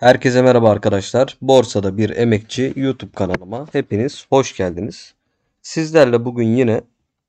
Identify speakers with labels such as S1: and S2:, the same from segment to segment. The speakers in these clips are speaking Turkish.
S1: Herkese merhaba arkadaşlar. Borsada bir emekçi YouTube kanalıma hepiniz hoş geldiniz. Sizlerle bugün yine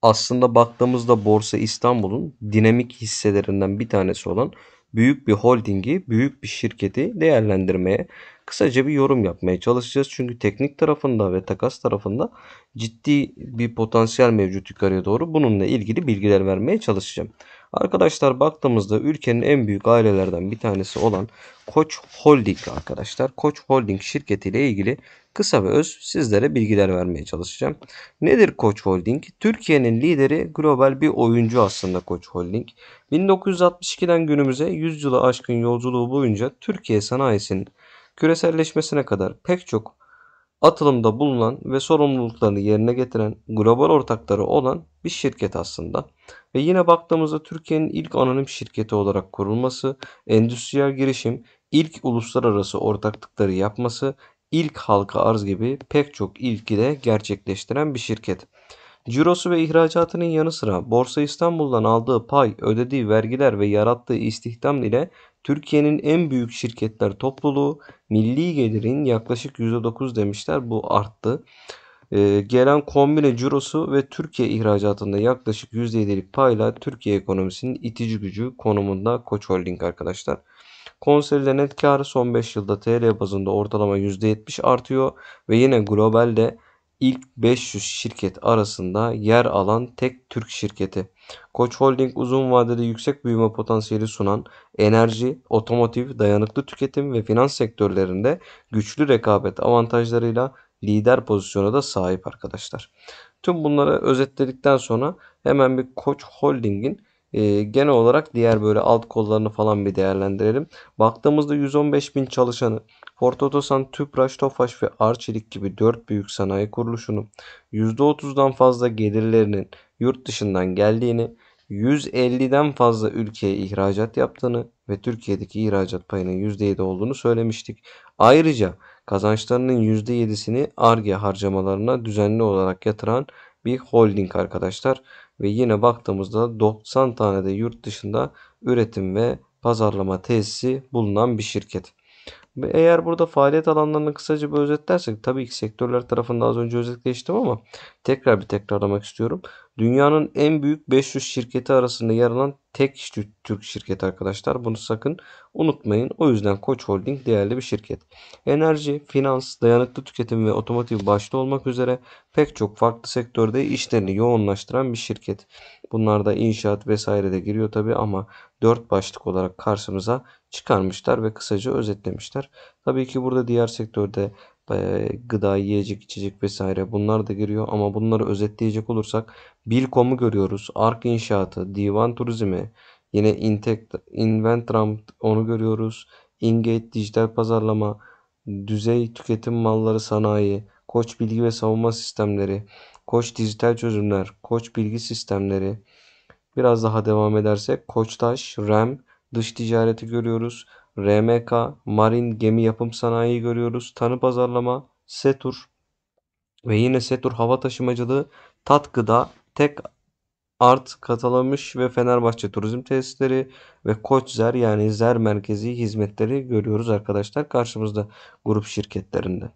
S1: aslında baktığımızda Borsa İstanbul'un dinamik hisselerinden bir tanesi olan büyük bir holdingi, büyük bir şirketi değerlendirmeye kısaca bir yorum yapmaya çalışacağız. Çünkü teknik tarafında ve takas tarafında ciddi bir potansiyel mevcut yukarıya doğru. Bununla ilgili bilgiler vermeye çalışacağım. Arkadaşlar baktığımızda ülkenin en büyük ailelerden bir tanesi olan Koç Holding arkadaşlar. Koç Holding şirketiyle ilgili kısa ve öz sizlere bilgiler vermeye çalışacağım. Nedir Koç Holding? Türkiye'nin lideri global bir oyuncu aslında Koç Holding. 1962'den günümüze 100 yılı aşkın yolculuğu boyunca Türkiye sanayisinin küreselleşmesine kadar pek çok atılımda bulunan ve sorumluluklarını yerine getiren global ortakları olan bir şirket aslında. Ve yine baktığımızda Türkiye'nin ilk anonim şirketi olarak kurulması, endüstriyel girişim, ilk uluslararası ortaklıkları yapması, ilk halka arz gibi pek çok ilki de gerçekleştiren bir şirket. Cirosu ve ihracatının yanı sıra Borsa İstanbul'dan aldığı pay, ödediği vergiler ve yarattığı istihdam ile Türkiye'nin en büyük şirketler topluluğu milli gelirin yaklaşık %9 demişler. Bu arttı. Ee, gelen kombine cirosu ve Türkiye ihracatında yaklaşık %7'lik payla Türkiye ekonomisinin itici gücü konumunda Koç Holding arkadaşlar. Konsolide net karı son 5 yılda TL bazında ortalama %70 artıyor ve yine globalde ilk 500 şirket arasında yer alan tek Türk şirketi. Koç Holding uzun vadede yüksek büyüme potansiyeli sunan enerji, otomotiv, dayanıklı tüketim ve finans sektörlerinde güçlü rekabet avantajlarıyla lider pozisyona da sahip arkadaşlar. Tüm bunları özetledikten sonra hemen bir Koç Holding'in e, genel olarak diğer böyle alt kollarını falan bir değerlendirelim. Baktığımızda 115 bin çalışanı Ford Otosan, Tüpraş, Tofaş ve Arçelik gibi 4 büyük sanayi kuruluşunun %30'dan fazla gelirlerinin yurt dışından geldiğini, 150'den fazla ülkeye ihracat yaptığını ve Türkiye'deki ihracat payının %7 olduğunu söylemiştik. Ayrıca kazançlarının %7'sini ARGE harcamalarına düzenli olarak yatıran bir holding arkadaşlar ve yine baktığımızda 90 tane de yurt dışında üretim ve pazarlama tesisi bulunan bir şirket. Eğer burada faaliyet alanlarını kısaca bir özetlersek tabii ki sektörler tarafında az önce özetleştim ama tekrar bir tekrarlamak istiyorum. Dünyanın en büyük 500 şirketi arasında yer alan tek Türk şirketi arkadaşlar. Bunu sakın unutmayın. O yüzden Koç Holding değerli bir şirket. Enerji, finans, dayanıklı tüketim ve otomotiv başta olmak üzere pek çok farklı sektörde işlerini yoğunlaştıran bir şirket. Bunlar da inşaat vesaire de giriyor tabii ama dört başlık olarak karşımıza çıkarmışlar ve kısaca özetlemişler. Tabii ki burada diğer sektörde e, gıda, yiyecek, içecek vesaire bunlar da giriyor ama bunları özetleyecek olursak Bilkom'u görüyoruz, Ark İnşaatı, Divan Turizmi, yine Intek, Inventram onu görüyoruz, Ingate Dijital Pazarlama, Düzey Tüketim Malları Sanayi, Koç Bilgi ve Savunma Sistemleri, Koç Dijital Çözümler, Koç Bilgi Sistemleri, biraz daha devam edersek Koçtaş, RAM, dış ticareti görüyoruz. RMK, Marin gemi yapım sanayi görüyoruz. Tanı pazarlama, Setur ve yine Setur hava taşımacılığı Tatkı'da tek art katalamış ve Fenerbahçe turizm tesisleri ve Koçzer yani Zer merkezi hizmetleri görüyoruz arkadaşlar karşımızda grup şirketlerinde.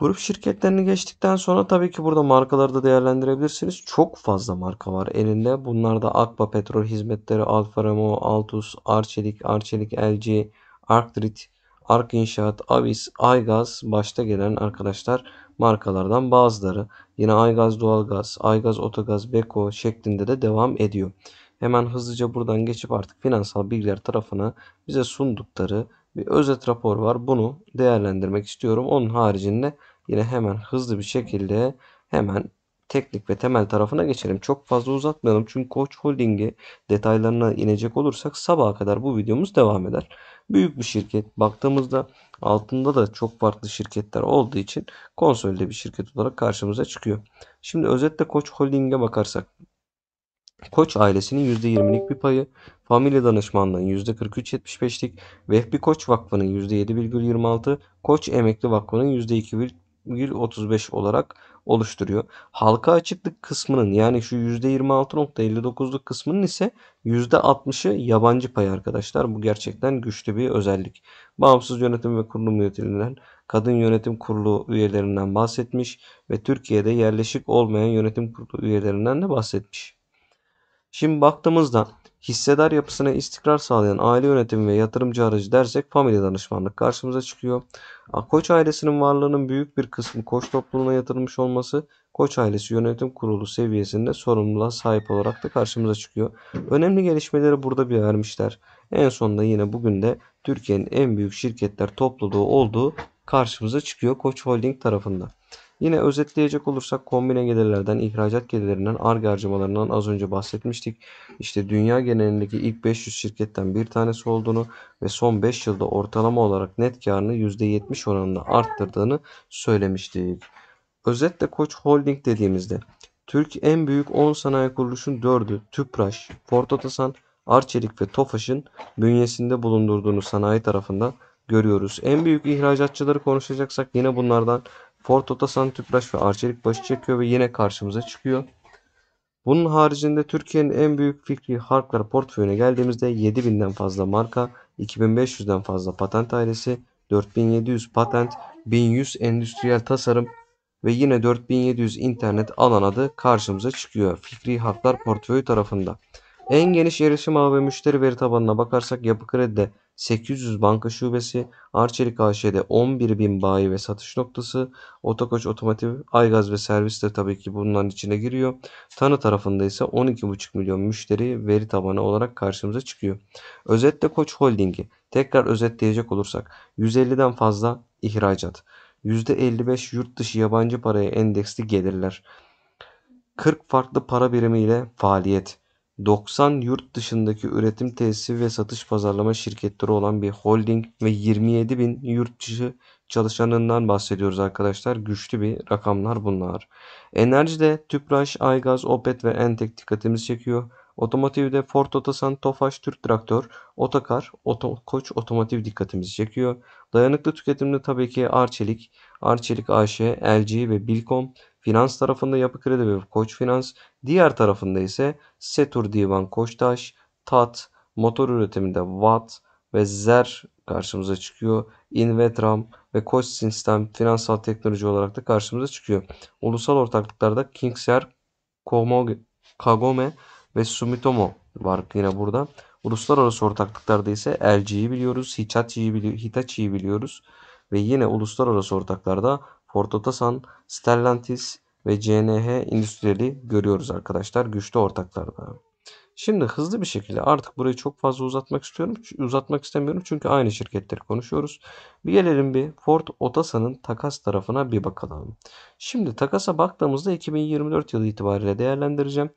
S1: Grup şirketlerini geçtikten sonra tabii ki burada markaları da değerlendirebilirsiniz. Çok fazla marka var elinde. Bunlar da Akba Petrol Hizmetleri, Alfa Romeo, Altus, Arçelik, Arçelik LG, Arktrit, Ark İnşaat, Avis, Aygaz başta gelen arkadaşlar markalardan bazıları. Yine Aygaz Doğalgaz, Aygaz Otogaz, Beko şeklinde de devam ediyor. Hemen hızlıca buradan geçip artık finansal bilgiler tarafına bize sundukları bir özet rapor var. Bunu değerlendirmek istiyorum. Onun haricinde yine hemen hızlı bir şekilde hemen teknik ve temel tarafına geçelim. Çok fazla uzatmayalım çünkü Koç Holding'i detaylarına inecek olursak sabaha kadar bu videomuz devam eder. Büyük bir şirket baktığımızda altında da çok farklı şirketler olduğu için konsolide bir şirket olarak karşımıza çıkıyor. Şimdi özetle Koç Holding'e bakarsak Koç ailesinin %20'lik bir payı, familya danışmanlığın %43.75'lik, Vehbi Koç Vakfı'nın %7,26, Koç Emekli Vakfı'nın %2,35 olarak oluşturuyor. Halka açıklık kısmının yani şu %26.59'luk kısmının ise %60'ı yabancı pay arkadaşlar. Bu gerçekten güçlü bir özellik. Bağımsız yönetim ve kurulum yönetiminden kadın yönetim kurulu üyelerinden bahsetmiş ve Türkiye'de yerleşik olmayan yönetim kurulu üyelerinden de bahsetmiş. Şimdi baktığımızda hissedar yapısına istikrar sağlayan aile yönetimi ve yatırımcı aracı dersek familya danışmanlık karşımıza çıkıyor. Koç ailesinin varlığının büyük bir kısmı koç topluluğuna yatırılmış olması Koç ailesi yönetim kurulu seviyesinde sorumluluğa sahip olarak da karşımıza çıkıyor. Önemli gelişmeleri burada bir vermişler. En sonunda yine bugün de Türkiye'nin en büyük şirketler topluluğu olduğu karşımıza çıkıyor Koç Holding tarafında. Yine özetleyecek olursak kombine gelirlerden, ihracat gelirlerinden, arge harcamalarından az önce bahsetmiştik. İşte dünya genelindeki ilk 500 şirketten bir tanesi olduğunu ve son 5 yılda ortalama olarak net karını %70 oranında arttırdığını söylemiştik. Özetle Koç Holding dediğimizde Türk en büyük 10 sanayi kuruluşun 4'ü Tüpraş, Ford Otosan, Arçelik ve Tofaş'ın bünyesinde bulundurduğunu sanayi tarafında görüyoruz. En büyük ihracatçıları konuşacaksak yine bunlardan Ford Otosan tüpraş ve arçelik başı çekiyor ve yine karşımıza çıkıyor. Bunun haricinde Türkiye'nin en büyük fikri harklar portföyüne geldiğimizde 7000'den fazla marka, 2500'den fazla patent ailesi, 4700 patent, 1100 endüstriyel tasarım ve yine 4700 internet alan adı karşımıza çıkıyor Fikri Haklar portföyü tarafında. En geniş erişim ağı ve müşteri veri tabanına bakarsak Yapı Kredi'de 800 banka şubesi, Arçelik AŞ'de 11.000 bayi ve satış noktası, Otokoç Otomotiv, Aygaz ve Servis de tabii ki bunların içine giriyor. Tanı tarafında ise 12.5 milyon müşteri veri tabanı olarak karşımıza çıkıyor. Özetle Koç Holding'i tekrar özetleyecek olursak 150'den fazla ihracat, %55 yurt dışı yabancı paraya endeksli gelirler, 40 farklı para birimiyle faaliyet, 90 yurt dışındaki üretim tesisi ve satış pazarlama şirketleri olan bir holding ve 27 bin yurt dışı çalışanından bahsediyoruz arkadaşlar. Güçlü bir rakamlar bunlar. Enerjide Tüpraş, Aygaz, Opet ve Entek dikkatimiz çekiyor. Otomotivde Ford Otosan, Tofaş, Türk Traktör, Otokar, Oto, Koç Otomotiv dikkatimizi çekiyor. Dayanıklı tüketimde tabii ki Arçelik, Arçelik AŞ, LG ve Bilkom Finans tarafında Yapı Kredi ve Koç Finans, diğer tarafında ise Setur Divan Koçtaş, TAT, motor üretiminde Watt ve Zer karşımıza çıkıyor. Invetram ve Koç Sistem finansal teknoloji olarak da karşımıza çıkıyor. Ulusal ortaklıklarda Kingser, Kagome ve Sumitomo var yine burada. Uluslararası ortaklıklarda ise LG'yi biliyoruz, Hitachi'yi biliyoruz ve yine uluslararası ortaklarda Ford Otosan, Stellantis ve CNH Endüstriyeli görüyoruz arkadaşlar güçlü ortaklarda. Şimdi hızlı bir şekilde artık burayı çok fazla uzatmak istiyorum. Uzatmak istemiyorum çünkü aynı şirketleri konuşuyoruz. Bir gelelim bir Ford Otosan'ın takas tarafına bir bakalım. Şimdi takasa baktığımızda 2024 yılı itibariyle değerlendireceğim.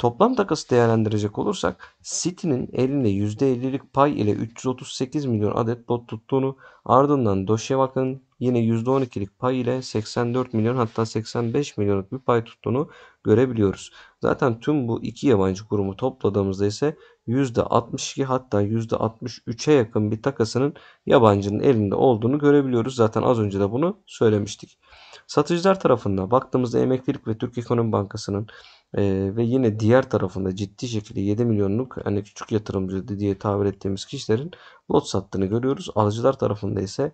S1: Toplam takası değerlendirecek olursak City'nin elinde %50'lik pay ile 338 milyon adet lot tuttuğunu ardından Doşevak'ın yine %12'lik pay ile 84 milyon hatta 85 milyonluk bir pay tuttuğunu görebiliyoruz. Zaten tüm bu iki yabancı kurumu topladığımızda ise %62 hatta %63'e yakın bir takasının yabancının elinde olduğunu görebiliyoruz. Zaten az önce de bunu söylemiştik. Satıcılar tarafında baktığımızda Emeklilik ve Türk Ekonomi Bankası'nın e, ve yine diğer tarafında ciddi şekilde 7 milyonluk hani küçük yatırımcı diye tabir ettiğimiz kişilerin lot sattığını görüyoruz. Alıcılar tarafında ise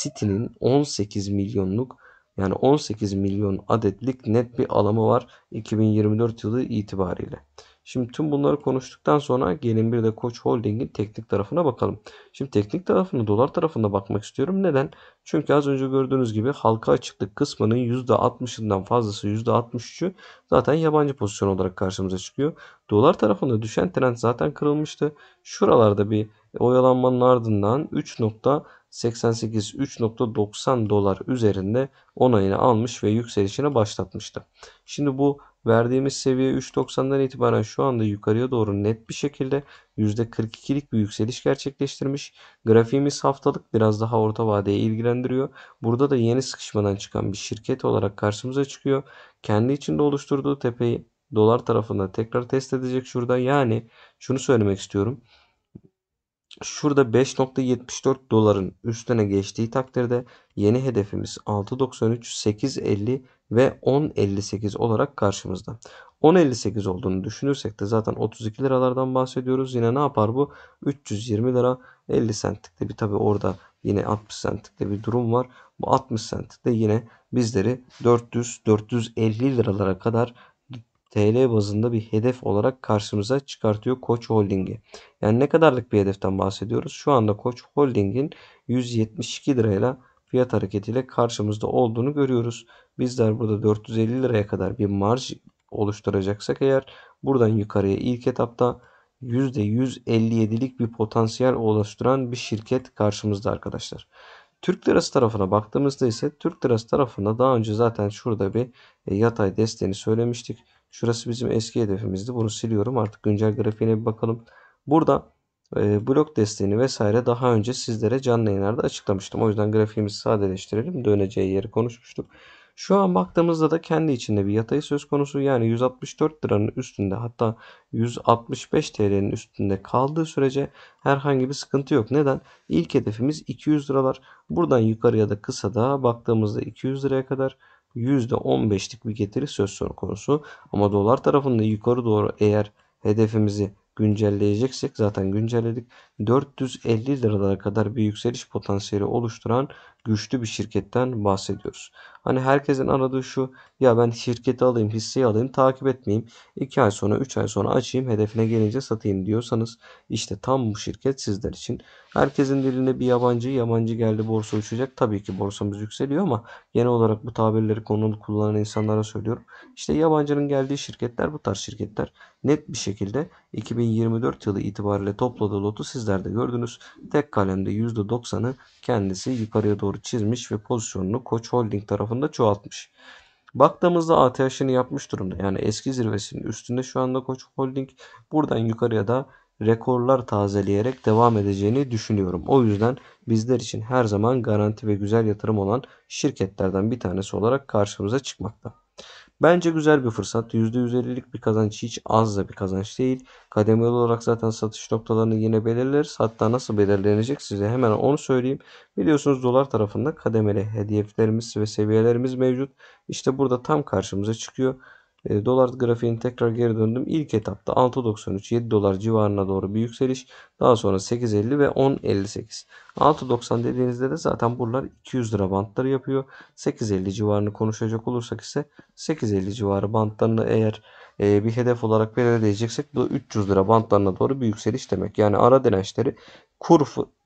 S1: City'nin 18 milyonluk yani 18 milyon adetlik net bir alımı var 2024 yılı itibariyle. Şimdi tüm bunları konuştuktan sonra gelin bir de Koç Holding'in teknik tarafına bakalım. Şimdi teknik tarafını dolar tarafında bakmak istiyorum. Neden? Çünkü az önce gördüğünüz gibi halka açıklık kısmının %60'ından fazlası %63'ü zaten yabancı pozisyon olarak karşımıza çıkıyor. Dolar tarafında düşen trend zaten kırılmıştı. Şuralarda bir oyalanmanın ardından 3.88 3.90 dolar üzerinde onayını almış ve yükselişine başlatmıştı. Şimdi bu Verdiğimiz seviye 3.90'dan itibaren şu anda yukarıya doğru net bir şekilde %42'lik bir yükseliş gerçekleştirmiş. Grafiğimiz haftalık biraz daha orta vadeye ilgilendiriyor. Burada da yeni sıkışmadan çıkan bir şirket olarak karşımıza çıkıyor. Kendi içinde oluşturduğu tepeyi dolar tarafında tekrar test edecek şurada. Yani şunu söylemek istiyorum. Şurada 5.74 doların üstüne geçtiği takdirde yeni hedefimiz 6.93 8.50 ve 10.58 olarak karşımızda. 10.58 olduğunu düşünürsek de zaten 32 liralardan bahsediyoruz. Yine ne yapar bu? 320 lira 50 centlikte bir tabi orada yine 60 centlikte bir durum var. Bu 60 centlikte yine bizleri 400-450 liralara kadar TL bazında bir hedef olarak karşımıza çıkartıyor Koç Holding'i. Yani ne kadarlık bir hedeften bahsediyoruz? Şu anda Koç Holding'in 172 lirayla fiyat hareketiyle karşımızda olduğunu görüyoruz. Bizler burada 450 liraya kadar bir marj oluşturacaksak eğer buradan yukarıya ilk etapta %157'lik bir potansiyel oluşturan bir şirket karşımızda arkadaşlar. Türk lirası tarafına baktığımızda ise Türk lirası tarafında daha önce zaten şurada bir e, yatay desteğini söylemiştik. Şurası bizim eski hedefimizdi. Bunu siliyorum. Artık güncel grafiğine bir bakalım. Burada e, blok desteğini vesaire daha önce sizlere canlı yayınlarda açıklamıştım. O yüzden grafiğimizi sadeleştirelim. Döneceği yeri konuşmuştuk. Şu an baktığımızda da kendi içinde bir yatayı söz konusu yani 164 liranın üstünde hatta 165 TL'nin üstünde kaldığı sürece herhangi bir sıkıntı yok. Neden? İlk hedefimiz 200 liralar. Buradan yukarıya da kısa da baktığımızda 200 liraya kadar %15'lik bir getiri söz konusu. Ama dolar tarafında yukarı doğru eğer hedefimizi güncelleyeceksek zaten güncelledik. 450 liralara kadar bir yükseliş potansiyeli oluşturan güçlü bir şirketten bahsediyoruz. Hani herkesin aradığı şu ya ben şirketi alayım hisseyi alayım takip etmeyeyim 2 ay sonra 3 ay sonra açayım hedefine gelince satayım diyorsanız işte tam bu şirket sizler için. Herkesin diline bir yabancı yabancı geldi borsa uçacak tabii ki borsamız yükseliyor ama genel olarak bu tabirleri konulu kullanan insanlara söylüyorum. İşte yabancının geldiği şirketler bu tarz şirketler net bir şekilde 2024 yılı itibariyle topladığı lotu sizler de gördünüz. Tek kalemde %90'ı kendisi yukarıya doğru doğru çizmiş ve pozisyonunu Koç Holding tarafında çoğaltmış. Baktığımızda ATH'ini yapmış durumda. Yani eski zirvesinin üstünde şu anda Koç Holding buradan yukarıya da rekorlar tazeleyerek devam edeceğini düşünüyorum. O yüzden bizler için her zaman garanti ve güzel yatırım olan şirketlerden bir tanesi olarak karşımıza çıkmakta. Bence güzel bir fırsat. %150'lik bir kazanç hiç az da bir kazanç değil. Kademeli olarak zaten satış noktalarını yine belirleriz. Hatta nasıl belirlenecek size hemen onu söyleyeyim. Biliyorsunuz dolar tarafında kademeli hedeflerimiz ve seviyelerimiz mevcut. İşte burada tam karşımıza çıkıyor. E, dolar grafiğini tekrar geri döndüm. İlk etapta 6.93 7 dolar civarına doğru bir yükseliş. Daha sonra 8.50 ve 10.58. 6.90 dediğinizde de zaten buralar 200 lira bantları yapıyor. 8.50 civarını konuşacak olursak ise 8.50 civarı bantlarını eğer e, bir hedef olarak belirleyeceksek bu 300 lira bantlarına doğru bir yükseliş demek. Yani ara dirençleri kur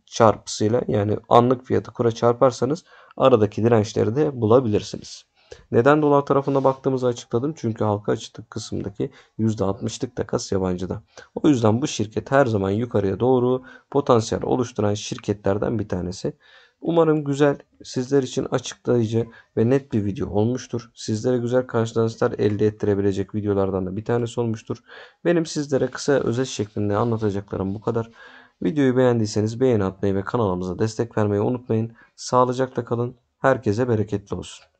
S1: çarpısıyla yani anlık fiyatı kura çarparsanız aradaki dirençleri de bulabilirsiniz. Neden dolar tarafına baktığımızı açıkladım. Çünkü halka açıklık kısımdaki %60'lık da kas yabancıda. O yüzden bu şirket her zaman yukarıya doğru potansiyel oluşturan şirketlerden bir tanesi. Umarım güzel, sizler için açıklayıcı ve net bir video olmuştur. Sizlere güzel karşılanışlar elde ettirebilecek videolardan da bir tanesi olmuştur. Benim sizlere kısa özet şeklinde anlatacaklarım bu kadar. Videoyu beğendiyseniz beğeni atmayı ve kanalımıza destek vermeyi unutmayın. Sağlıcakla kalın. Herkese bereketli olsun.